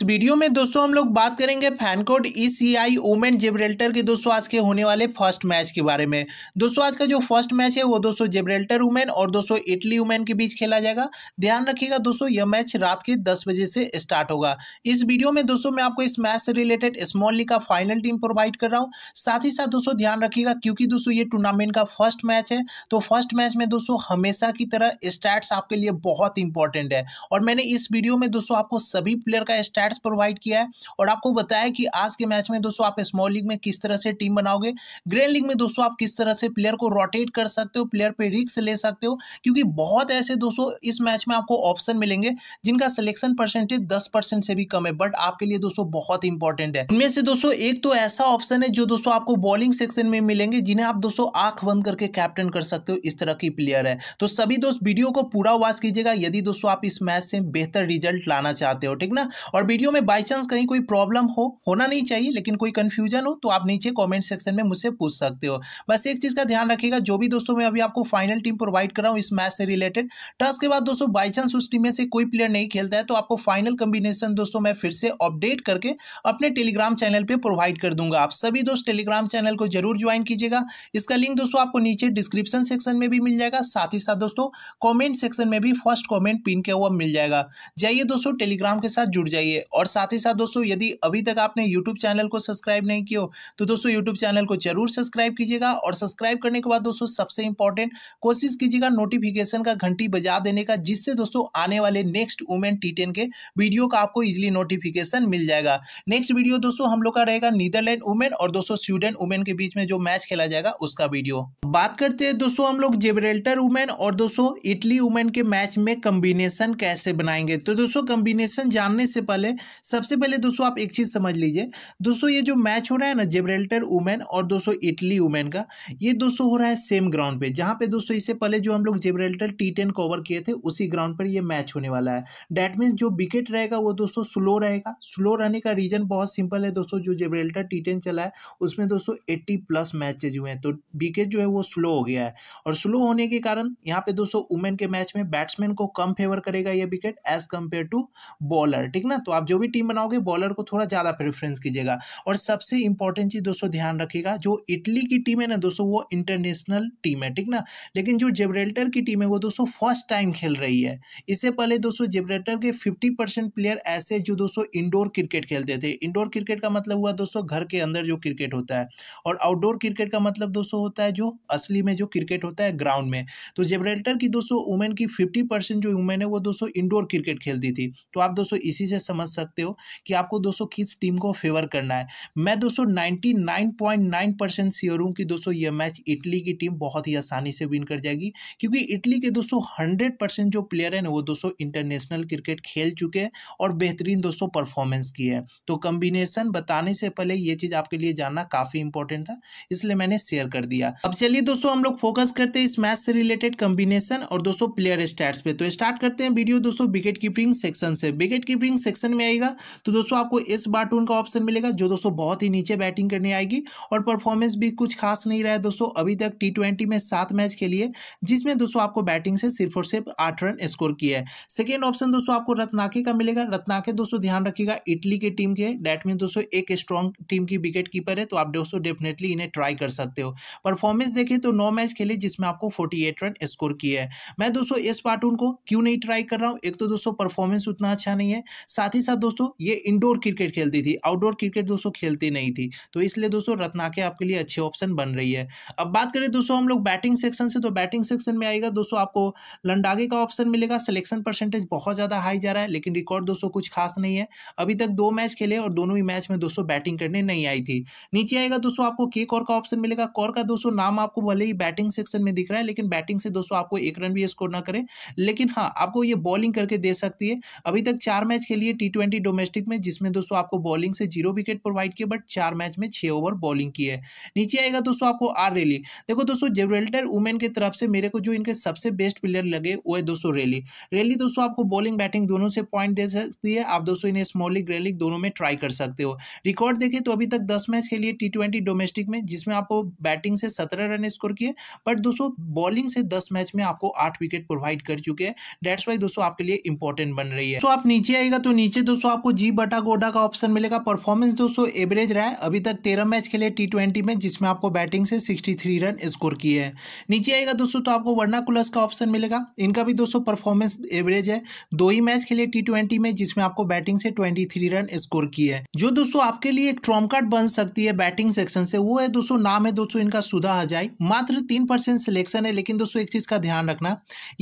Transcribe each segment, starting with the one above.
इस वीडियो में दोस्तों हम लोग बात करेंगे फैनकोट ई सी आई ओमेन जेबरेल्टर के दोस्तों आज के होने वाले फर्स्ट मैच के बारे में दोस्तों आज का जो फर्स्ट मैच है वो दोस्तों जेबरेल्टर वुमेन और दोस्तों इटली वुमेन के बीच खेला जाएगा ध्यान रखिएगा दोस्तों यह मैच रात के दस बजे से स्टार्ट होगा इस वीडियो में दोस्तों मैं आपको इस मैच से रिलेटेड स्मॉल लीग का फाइनल टीम प्रोवाइड कर रहा हूँ साथ ही साथ दोस्तों ध्यान रखिएगा क्योंकि दोस्तों ये टूर्नामेंट का फर्स्ट मैच है तो फर्स्ट मैच में दोस्तों हमेशा की तरह स्टैट्स आपके लिए बहुत इंपॉर्टेंट है और मैंने इस वीडियो में दोस्तों आपको सभी प्लेयर का स्टैट स्टैट्स प्रोवाइड किया है और आपको बताया कि आज के मैच में दोस्तों आप स्मॉल लीग में किस तरह से टीम बनाओगे ग्रैंड लीग में दोस्तों आप किस तरह से प्लेयर को रोटेट कर सकते हो प्लेयर पर रिक्स ले सकते हो क्योंकि बहुत ऐसे दोस्तों इस मैच में आपको ऑप्शन मिलेंगे जिनका सिलेक्शन परसेंटेज दस से भी कम है बट आपके लिए दोस्तों बहुत इंपॉर्टेंट है इनमें से दोस्तों एक तो ऐसा ऑप्शन है जो दोस्तों आपको बॉलिंग सेक्शन में मिलेंगे जिन्हें आप दोस्तों आंख बंद करके कैप्टन कर सकते हो इस तरह की प्लेयर है तो सभी दोस्त वीडियो को पूरा वॉच कीजिएगा यदि दोस्तों आप इस मैच से बेहतर रिजल्ट लाना चाहते हो ठीक ना और वीडियो में बाई चांस कहीं कोई प्रॉब्लम हो होना नहीं चाहिए लेकिन कोई कन्फ्यूजन हो तो आप नीचे कॉमेंट सेक्शन में मुझसे पूछ सकते हो बस एक चीज़ का ध्यान रखिएगा जो भी दोस्तों मैं अभी आपको फाइनल टीम प्रोवाइड कर रहा हूँ इस मैच से रिलेटेड टस के बाद दोस्तों बाई चांस उस टीम में से कोई प्लेयर नहीं खेलता है तो आपको फाइनल कम्बिनेशन दोस्तों मैं फिर से अपडेट करके अपने टेलीग्राम चैनल पर प्रोवाइड कर दूंगा आप सभी दोस्त टेलीग्राम चैनल को जरूर ज्वाइन कीजिएगा इसका लिंक दोस्तों आपको नीचे डिस्क्रिप्शन सेक्शन में भी मिल जाएगा साथ ही साथ दोस्तों कॉमेंट सेक्शन में भी फर्स्ट कॉमेंट पिन किया हुआ मिल जाएगा जाइए दोस्तों टेलीग्राम के साथ जुड़ जाइए और साथ ही साथ दोस्तों यदि अभी तक आपने यूट्यूब चैनल को सब्सक्राइब नहीं किया तो दोस्तों यूट्यूब चैनल को जरूर सब्सक्राइब कीजिएगा और सब्सक्राइब करने के बाद दोस्तों सबसे इंपॉर्टेंट कोशिश कीजिएगा नोटिफिकेशन का घंटी बजा देने का जिससे दोस्तों आने वाले नेक्स्ट वुमेन टी के वीडियो का आपको इजिली नोटिफिकेशन मिल जाएगा नेक्स्ट वीडियो दोस्तों हम लोग का रहेगा नीदरलैंड वुमेन और दोस्तों स्वीडन वुमेन के बीच में जो मैच खेला जाएगा उसका वीडियो बात करते हैं दोस्तों हम लोग जेबरेल्टर वुमेन और दोस्तों इटली वुमेन के मैच में कम्बिनेशन कैसे बनाएंगे तो दोस्तों कम्बिनेशन जानने से पहले सबसे पहले दोस्तों आप एक चीज़ समझ लीजिए दोस्तों ये जो मैच हो रहा है ना जेबरेल्टर वुमेन और दोस्तों इटली वुमेन का ये दोस्तों हो रहा है सेम ग्राउंड पे जहाँ पे दोस्तों इससे पहले जो हम लोग जेबरेल्टर टी टेन कवर किए थे उसी ग्राउंड पर ये मैच होने वाला है डैट मीन्स जो विकेट रहेगा वो दोस्तों स्लो रहेगा स्लो रहने का रीजन बहुत सिंपल है दोस्तों जो जेबरेल्टर टी टेन चला है उसमें दोस्तों एट्टी प्लस मैचेज हुए हैं तो विकेट जो है वो स्लो हो गया है और स्लो होने के कारण यहाँ पे दोस्तों वुमेन के मैच में बैट्समैन को कम फेवर करेगा ये wicket as compare to bowler ठीक ना तो आप जो भी टीम बनाओगे बॉलर को थोड़ा ज़्यादा प्रेफरेंस कीजिएगा और सबसे इंपॉर्टेंट चीज़ दोस्तों ध्यान रखिएगा जो इटली की टीम है ना दोस्तों वो इंटरनेशनल टीम है ठीक ना लेकिन जो जेबरेल्टर की टीम है वो दोस्तों फर्स्ट टाइम खेल रही है इससे पहले दोस्तों जेबरेल्टर के फिफ्टी प्लेयर ऐसे जो दोस्तों इंडोर क्रिकेट खेलते थे इंडोर क्रिकेट का मतलब हुआ दोस्तों घर के अंदर जो क्रिकेट होता है और आउटडोर क्रिकेट का मतलब दोस्तों होता है जो असली में जो क्रिकेट होता है ग्राउंड में तो जेबरेल्टर की दोस्तों वुमेन की फिफ्टी जो वुमेन है वो दोस्तों इंडोर क्रिकेट खेलती थी तो आप दोस्तों इसी से समझ समझ सकते हो कि आपको दोस्तों किस टीम को फेवर करना है मैं दोस्तों ninety nine point nine percent sure हूँ कि दोस्तों यह मैच इटली की टीम बहुत ही आसानी से विन कर जाएगी क्योंकि इटली के दोस्तों हंड्रेड परसेंट जो प्लेयर हैं वो दोस्तों इंटरनेशनल क्रिकेट खेल चुके हैं और बेहतरीन दोस्तों परफॉर्मेंस की है तो कम्बिनेशन बताने से पहले ये चीज़ आपके लिए जानना काफ़ी इंपॉर्टेंट था इसलिए मैंने शेयर कर दिया अब चलिए दोस्तों हम लोग फोकस करते हैं इस मैच से रिलेटेड कम्बिनेशन और दोस्तों प्लेयर स्टैट्स पे तो स्टार्ट करते हैं वीडियो दोस्तों विकेट कीपिंग सेक्शन से विकेट कीपिंग सेक्शन में आएगा तो दोस्तों आपको एस बाटून का ऑप्शन मिलेगा जो दोस्तों बहुत ही नीचे बैटिंग करने आएगी और परफॉर्मेंस भी कुछ खास नहीं रहा है दोस्तों अभी तक टी में सात मैच खेली है जिसमें दोस्तों आपको बैटिंग से सिर्फ और सिर्फ आठ रन स्कोर किया है सेकेंड ऑप्शन दोस्तों आपको रत्नाके का मिलेगा रत्नाके दोस्तों ध्यान रखिएगा इटली की टीम के डैट मीन दोस्तों एक स्ट्रॉन्ग टीम की विकेट कीपर है तो आप दोस्तों डेफिनेटली इन्हें ट्राई कर सकते हो परफॉर्मेंस देखें तो नौ मैच खेले जिसमें आपको फोर्टी रन स्कोर किया है मैं दोस्तों इस पार्टून को क्यों नहीं ट्राई कर रहा हूँ एक तो दोस्तों परफॉर्मेंस उतना अच्छा नहीं है साथ ही साथ दोस्तों ये इंडोर क्रिकेट खेलती थी आउटडोर क्रिकेट दोस्तों खेलती नहीं थी तो इसलिए दोस्तों रत्नाके आपके लिए अच्छे ऑप्शन बन रही है अब बात करें दोस्तों हम लोग बैटिंग सेक्शन से तो बैटिंग सेक्शन में आएगा दोस्तों आपको लंडागे का ऑप्शन मिलेगा सिलेक्शन परसेंटेज बहुत ज़्यादा हाई जा रहा है लेकिन रिकॉर्ड दोस्तों कुछ खास नहीं है अभी तक दो मैच खेले और दोनों ही मैच में दोस्तों बैटिंग करने नहीं आई थी नीचे आएगा दोस्तों आपको के कौर का ऑप्शन मिलेगा कौर का दोस्तों नाम आपको भले ही बैटिंग सेक्शन में दिख रहा है लेकिन बैटिंग से दोस्तों आपको एक रन भी स्कोर ना करे लेकिन हाँ आपको ये बॉलिंग करके दे सकती है अभी तक चार मैच खेलिए टी ट्वेंटी डोमेस्टिक में जिसमें दोस्तों आपको बॉलिंग से जीरो विकेट प्रोवाइड किए बट चार मैच में छः ओवर बॉलिंग की है नीचे आएगा दोस्तों आपको आर रेली देखो दोस्तों जेब्रेल्टर वुमेन की तरफ से मेरे को जो इनके सबसे बेस्ट प्लेयर लगे वो है दोस्तों रेली रेली दोस्तों आपको बॉलिंग बैटिंग दोनों से पॉइंट दे सकती है आप दोस्तों इन्हें स्मॉल लीग रेलिक दोनों में ट्राई कर सकते हो रिकॉर्ड देखें तो अभी तक दस मैच खेलिए टी ट्वेंटी डोमेस्टिक में जिसमें आपको बैटिंग से सत्रह रन स्कोर किए बट दोस्तों बॉलिंग से दस मैच में आपको आठ विकेट प्रोवाइड कर चुके हैं डेट्स वाई दोस्तों आपके लिए इंपॉर्टेंट बन रही है तो आप नीचे आएगा तो नीचे दोस्तों आपको जी बटा गोडा का ऑप्शन मिलेगा परफॉर्मेंस दोस्तों एवरेज रहा है अभी तक तेरह मैच खेले टी ट्वेंटी में जिसमें आपको बैटिंग से सिक्सटी थ्री रन स्कोर किए हैं नीचे आएगा दोस्तों तो आपको वर्ना कुलस का ऑप्शन मिलेगा इनका भी दोस्तों परफॉर्मेंस एवरेज है दो ही मैच खेले टी ट्वेंटी में जिसमें आपको बैटिंग से ट्वेंटी थ्री रन स्कोर किए है जो दोस्तों आपके लिए एक ट्रॉम कार्ड बन सकती है बैटिंग सेक्शन से वो है दोस्तों नाम है दोस्तों इनका सुधा हजाई मात्र तीन परसेंट सिलेक्शन है लेकिन दोस्तों एक चीज का ध्यान रखना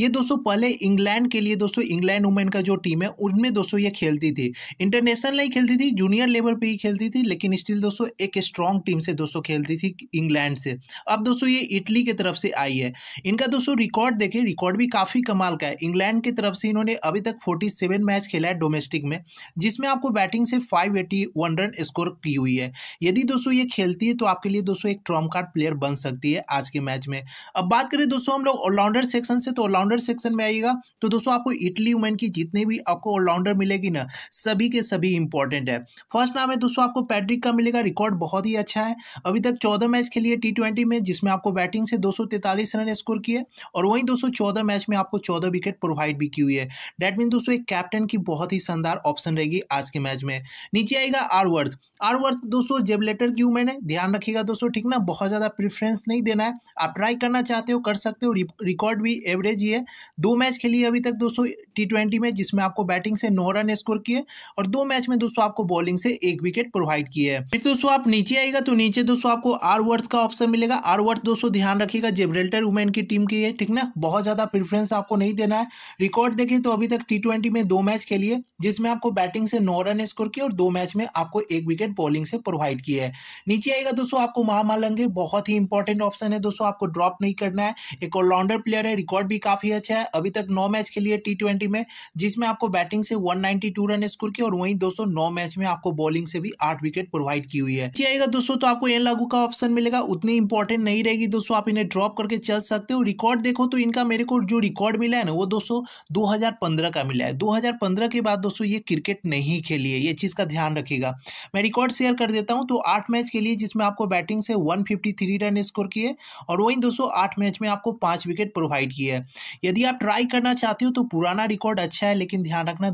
ये दोस्तों पहले इंग्लैंड के लिए दोस्तों इंग्लैंड वुमेन का जो टीम है उनमें दोस्तों ये खेलती थी इंटरनेशनल नहीं खेलती थी जूनियर लेवल पे ही खेलती थी लेकिन स्टिल दोस्तों एक स्ट्रॉन्ग टीम से दोस्तों खेलती थी इंग्लैंड से अब दोस्तों ये इटली की तरफ से आई है इनका दोस्तों रिकॉर्ड देखें रिकॉर्ड भी काफ़ी कमाल का है इंग्लैंड की तरफ से इन्होंने अभी तक फोर्टी सेवन मैच खेला है डोमेस्टिक में जिसमें आपको बैटिंग से five eighty one run score की हुई है यदि दोस्तों ये खेलती है तो आपके लिए दोस्तों एक ट्रॉम कार्ड प्लेयर बन सकती है आज के मैच में अब बात करें दोस्तों हम लोग ऑलराउंडर सेक्शन से तो ऑलराउंडर सेक्शन में आइएगा तो दोस्तों आपको इटली वुमेन की जितने भी आपको ऑलराउंडर मिलेगी ना सभी के सभी इंपॉर्टेंट है फर्स्ट नाम है दोस्तों आपको पैट्रिक का मिलेगा रिकॉर्ड बहुत ही अच्छा है अभी तक चौदह मैच खेलिए है टी में जिसमें आपको बैटिंग से दो रन स्कोर किए और वहीं दोस्तों मैच में आपको चौदह विकेट प्रोवाइड भी की हुई है डेट मीन दोस्तों एक कैप्टन की बहुत ही शानदार ऑप्शन रहेगी आज के मैच में नीचे आएगा आरवर्थ आर वर्थ दोस्तों जेबलेटर की ह्यूमन है ध्यान रखिएगा दोस्तों ठीक ना बहुत ज़्यादा प्रेफरेंस नहीं देना है आप ट्राई करना चाहते हो कर सकते हो रिकॉर्ड भी एवरेज ही है दो मैच खेली अभी तक दोस्तों टी ट्वेंटी में जिसमें आपको बैटिंग से नौ रन स्कोर किए और दो मैच में दोस्तों आपको बॉलिंग से एक विकेट प्रोवाइड किए है फिर दोस्तों आप नीचे आएगा तो नीचे दोस्तों आपको आर वर्थ का ऑप्शन मिलेगा आर वर्थ दोस्तों ध्यान रखिएगा लेटर वुमेन की टीम की है ठीक ना बहुत ज़्यादा प्रेफरेंस आपको नहीं देना है रिकॉर्ड देखिए तो अभी तक टी में दो मैच खेली है जिसमें आपको बैटिंग से नौ रन स्कोर किए और दो मैच में आपको एक विकेट पोलिंग से प्रोवाइड किया है नीचे आएगा दोस्तों आपको महामालंगे बहुत ही इंपॉर्टेंट ऑप्शन है दोस्तों आपको ड्रॉप नहीं करना है एक ऑलराउंडर प्लेयर है रिकॉर्ड भी काफी अच्छा है अभी तक नौ मैच खेली है टी में जिसमें आपको बैटिंग से वन रन स्कोर किया और वहीं दोस्तों नौ मैच में आपको बॉलिंग से भी आठ विकेट प्रोवाइड की हुई है नीचे आएगा दोस्तों तो आपको एन लागू का ऑप्शन मिलेगा उतनी इंपॉर्टेंट नहीं रहेगी दोस्तों आप इन्हें ड्रॉप करके चल सकते हो रिकॉर्ड देखो तो इनका मेरे को जो रिकॉर्ड मिला है ना वो दोस्तों 2015 का मिला है 2015 के बाद दोस्तों ये क्रिकेट नहीं खेली है ये चीज़ का ध्यान रखिएगा मैं रिकॉर्ड शेयर कर देता हूं तो आठ मैच के लिए जिसमें आपको बैटिंग से 153 रन स्कोर किए और वहीं दोस्तों आठ मैच में आपको पाँच विकेट प्रोवाइड किए है यदि आप ट्राई करना चाहते हो तो पुराना रिकॉर्ड अच्छा है लेकिन ध्यान रखना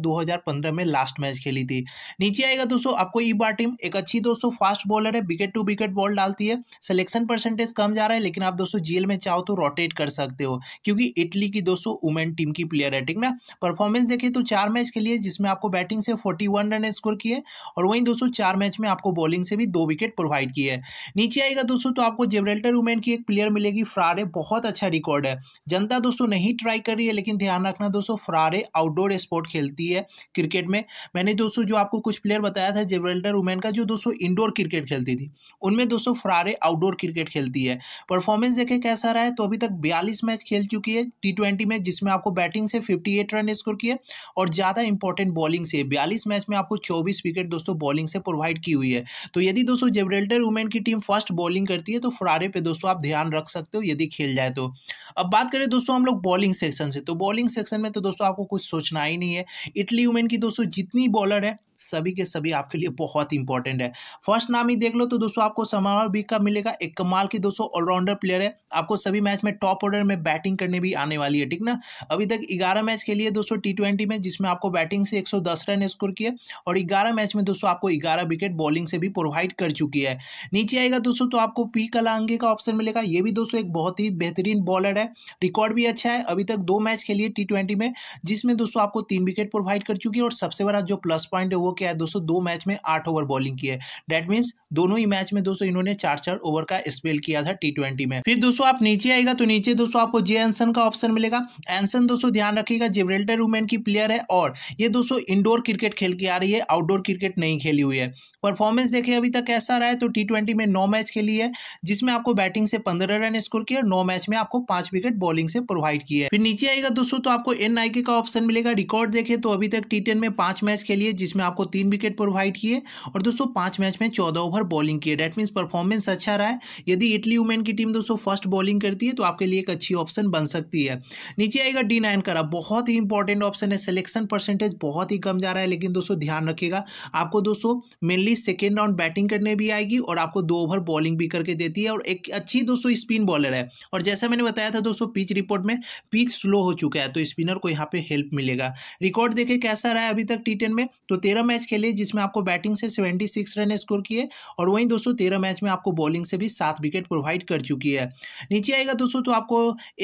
पंद्रह में लास्ट मैच खेली थी नीचे आएगा दोस्तों आपको ई बार टीम एक अच्छी दोस्तों फास्ट बॉलर है विकेट टू विकेट बॉल डालती है सिलेक्शन परसेंटेज कम जा रहा है लेकिन आप दोस्तों जेल में चाहो तो रोटेट कर सकते हो क्योंकि इटली की दोस्तों वुमेन टीम की प्लेयर है ठीक ना परफॉर्मेंस देखिए तो चार मैच के लिए जिसमें आपको बैटिंग से फोर्टी रन स्कोर किए और वहीं दोस्तों चार मैच मैच में आपको बॉलिंग से भी दो विकेट प्रोवाइड की है नीचे आएगा दोस्तों तो आपको जेब्रेल्टर वुमेन की एक प्लेयर मिलेगी फ्रारे बहुत अच्छा रिकॉर्ड है जनता दोस्तों नहीं ट्राई कर रही है लेकिन ध्यान रखना दोस्तों फ्रारे आउटडोर स्पोर्ट खेलती है क्रिकेट में मैंने दोस्तों जो आपको कुछ प्लेयर बताया था जेब्रेल्टर वुमेन का जो दोस्तों इंडोर क्रिकेट खेलती थी उनमें दोस्तों फ्रारे आउटडोर क्रिकेट खेलती है परफॉर्मेंस देखे कैसा रहा है तो अभी तक बयालीस मैच खेल चुकी है टी में जिसमें आपको बैटिंग से फिफ्टी रन स्कोर किए और ज़्यादा इंपॉर्टेंट बॉलिंग से बयालीस मैच में आपको चौबीस विकेट दोस्तों बॉलिंग से प्रोवाइड विकेट की हुई है तो यदि दोस्तों जेब्रेल्टर वुमेन की टीम फर्स्ट बॉलिंग करती है तो फुरारे पे दोस्तों आप ध्यान रख सकते हो यदि खेल जाए तो अब बात करें दोस्तों हम लोग बॉलिंग सेक्शन से तो बॉलिंग सेक्शन में तो दोस्तों आपको कुछ सोचना ही नहीं है इटली वुमेन की दोस्तों जितनी बॉलर है सभी के सभी आपके लिए बहुत इंपॉर्टेंट है फर्स्ट नाम ही देख लो तो दोस्तों आपको समावर भी का मिलेगा एक कमाल की दोस्तों ऑलराउंडर प्लेयर है आपको सभी मैच में टॉप ऑर्डर में बैटिंग करने भी आने वाली है ठीक ना अभी तक ग्यारह मैच के लिए दोस्तों टी ट्वेंटी में जिसमें आपको बैटिंग से दस रन स्कोर किए और ग्यारह मैच में दोस्तों आपको ग्यारह विकेट बॉलिंग से भी प्रोवाइड कर चुकी है नीचे आएगा दोस्तों तो आपको पी कलांगे का ऑप्शन मिलेगा ये भी दोस्तों एक बहुत ही बेहतरीन बॉलर है है रिकॉर्ड भी अच्छा है अभी तक दो मैच खेली है टी में जिसमें दोस्तों आपको तीन विकेट प्रोवाइड कर चुकी है और सबसे बड़ा जो प्लस पॉइंट है वो क्या है दोस्तों दो मैच में आठ ओवर बॉलिंग की है डेट मीन्स दोनों ही मैच में दोस्तों इन्होंने चार चार ओवर का स्पेल किया था टी में फिर दोस्तों आप नीचे आएगा तो नीचे दोस्तों आपको जे एनसन का ऑप्शन मिलेगा एनसन दोस्तों ध्यान रखिएगा जिब्रेल्टर वुमेन की प्लेयर है और ये दोस्तों इंडोर क्रिकेट खेल के आ रही है आउटडोर क्रिकेट नहीं खेली हुई है परफॉर्मेंस देखें अभी तक कैसा रहा है तो टी में नौ मैच खेली है जिसमें आपको बैटिंग से पंद्रह रन स्कोर किया और नौ मैच में आपको पांच विकेट बॉलिंग से प्रोवाइड किया है फिर नीचे आएगा दोस्तों तो आपको एन नाइके का ऑप्शन मिलेगा रिकॉर्ड देखे तो अभी तक टी में पांच मैच खेलिए जिसमें आपको तीन विकेट प्रोवाइड किए और दोस्तों पांच मैच में चौदह ओवर बॉलिंग किए डेट मीन्स परफॉर्मेंस अच्छा रहा है यदि इटली वुमेन की टीम दोस्तों फर्स्ट बॉलिंग करती है तो आपके लिए एक अच्छी ऑप्शन बन सकती है नीचे आएगा डी नाइन का बहुत ही इंपॉर्टेंट ऑप्शन है सिलेक्शन परसेंटेज बहुत ही कम जा रहा है लेकिन दोस्तों ध्यान रखिएगा आपको दोस्तों मेनली सेकेंड राउंड बैटिंग करने भी आएगी और आपको दो ओवर बॉलिंग भी करके देती है और एक अच्छी दोस्तों स्पिन बॉलर है और जैसा मैंने बताया बताया था दोस्तों पिच रिपोर्ट में पिच स्लो हो चुका है तो स्पिनर को यहाँ पे हेल्प मिलेगा रिकॉर्ड देखे कैसा रहा है अभी तक टी में तो तेरह मैच खेले जिसमें आपको बैटिंग से सेवेंटी सिक्स रन स्कोर किए और वहीं दोस्तों तेरह मैच में आपको बॉलिंग से भी सात विकेट प्रोवाइड कर चुकी है नीचे आएगा दोस्तों तो आपको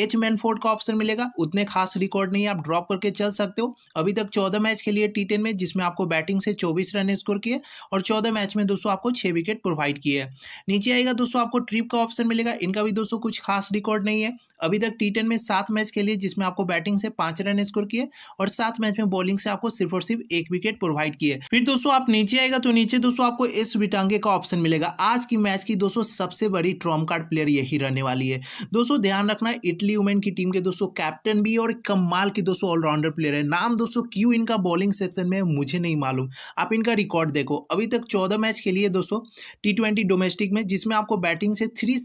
एच मैनफोर्ड का ऑप्शन मिलेगा उतने खास रिकॉर्ड नहीं आप ड्रॉप करके चल सकते हो अभी तक चौदह मैच खेलिए टी में जिसमें आपको बैटिंग से चौबीस रन स्कोर किए और चौदह मैच में दोस्तों आपको छह विकेट प्रोवाइड किए नीचे आएगा दोस्तों आपको ट्रिप का ऑप्शन मिलेगा इनका भी दोस्तों कुछ खास रिकॉर्ड नहीं है अभी तक टी टेन में सात मैच खेलिए जिसमें आपको बैटिंग से पांच रन स्कोर किए और सात मैच में बॉलिंग से आपको सिर्फ और सिर्फ एक विकेट प्रोवाइड किए फिर दोस्तों आप नीचे आएगा तो नीचे दोस्तों आपको एस विटांगे का ऑप्शन मिलेगा आज की मैच की दोस्तों सबसे बड़ी ट्रॉम कार्ड प्लेयर यही रहने वाली है दोस्तों ध्यान रखना इटली वुमेन की टीम के दोस्तों कैप्टन भी और कमाल की दोस्तों ऑलराउंडर प्लेयर है नाम दोस्तों क्यों इनका बॉलिंग सेक्शन में मुझे नहीं मालूम आप इनका रिकॉर्ड देखो अभी तक चौदह मैच खेलिए दोस्तों टी डोमेस्टिक में जिसमें आपको बैटिंग से थ्री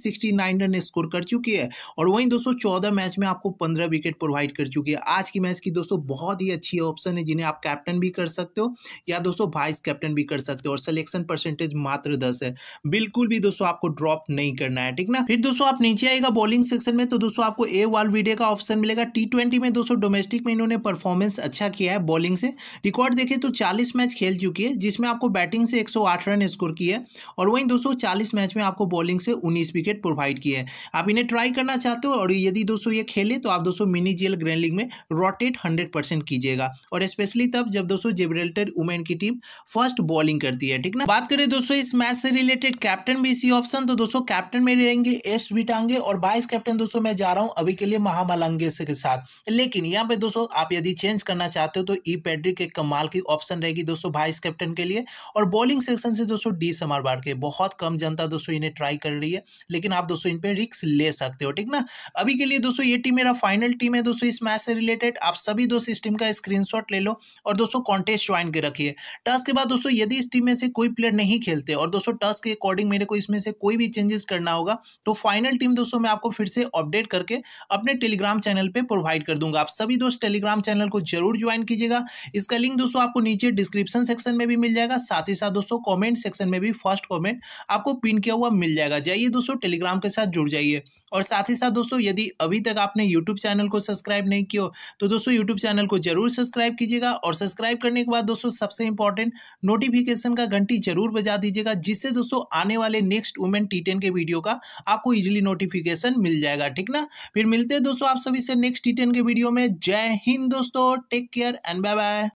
रन स्कोर कर चुकी है और वहीं दोस्तों दोस्तों चौदह मैच में आपको पंद्रह विकेट प्रोवाइड कर चुकी है आज की मैच की दोस्तों बहुत ही अच्छी ऑप्शन है जिन्हें आप कैप्टन भी कर सकते हो या दोस्तों वाइस कैप्टन भी कर सकते हो और सिलेक्शन परसेंटेज मात्र दस है बिल्कुल भी दोस्तों आपको ड्रॉप नहीं करना है ठीक ना फिर दोस्तों आप नीचे आएगा बॉलिंग सेक्शन में तो दोस्तों आपको ए वाल वीडियो का ऑप्शन मिलेगा टी में दोस्तों डोमेस्टिक में इन्होंने परफॉर्मेंस अच्छा किया है बॉलिंग से रिकॉर्ड देखे तो चालीस मैच खेल चुकी है जिसमें आपको बैटिंग से एक रन स्कोर की है और वहीं दोस्तों चालीस मैच में आपको बॉलिंग से उन्नीस विकेट प्रोवाइड किए हैं आप इन्हें ट्राई करना चाहते हो और और यदि दोस्तों ये खेले तो आप दोस्तों मिनी जेल ग्रैंड लीग में रोटेट हंड्रेड परसेंट कीजिएगा और स्पेशली तब जब दोस्तों जेबरेल्टर वुमेन की टीम फर्स्ट बॉलिंग करती है ठीक ना बात करें दोस्तों इस मैच से रिलेटेड कैप्टन भी इसी ऑप्शन तो दोस्तों कैप्टन में रहेंगे एस विटांगे और वाइस कैप्टन दोस्तों मैं जा रहा हूँ अभी के लिए महामलंगे के साथ लेकिन यहाँ पे दोस्तों आप यदि चेंज करना चाहते हो तो ई e पैड्रिक एक कमाल की ऑप्शन रहेगी दोस्तों वाइस कैप्टन के लिए और बॉलिंग सेक्शन से दोस्तों डी समार बार के बहुत कम जनता दोस्तों इन्हें ट्राई कर रही है लेकिन आप दोस्तों इन पर रिक्स ले सकते हो ठीक ना अभी के लिए दोस्तों ये टीम मेरा फाइनल टीम है दोस्तों इस मैच से रिलेटेड आप सभी दोस्त इस टीम का स्क्रीनशॉट ले लो और दोस्तों कॉन्टेस्ट ज्वाइन कर रखिए टर्स के बाद दोस्तों यदि इस टीम में से कोई प्लेयर नहीं खेलते और दोस्तों टर्स के अकॉर्डिंग मेरे को इसमें से कोई भी चेंजेस करना होगा तो फाइनल टीम दोस्तों मैं आपको फिर से अपडेट करके अपने टेलीग्राम चैनल पर प्रोवाइड कर दूंगा आप सभी दोस्त टेलीग्राम चैनल को जरूर ज्वाइन कीजिएगा इसका लिंक दोस्तों आपको नीचे डिस्क्रिप्शन सेक्शन में भी मिल जाएगा साथ ही साथ दोस्तों कॉमेंट सेक्शन में भी फर्स्ट कॉमेंट आपको पिन किया हुआ मिल जाएगा जाइए दोस्तों टेलीग्राम के साथ जुड़ जाइए और साथ ही साथ दोस्तों यदि अभी तक आपने यूट्यूब चैनल को सब्सक्राइब नहीं किया तो दोस्तों यूट्यूब चैनल को जरूर सब्सक्राइब कीजिएगा और सब्सक्राइब करने के बाद दोस्तों सबसे इंपॉर्टेंट नोटिफिकेशन का घंटी जरूर बजा दीजिएगा जिससे दोस्तों आने वाले नेक्स्ट वुमेन टी के वीडियो का आपको ईजिली नोटिफिकेशन मिल जाएगा ठीक ना फिर मिलते हैं दोस्तों आप सभी से नेक्स्ट टी के वीडियो में जय हिंद दोस्तों take care and bye bye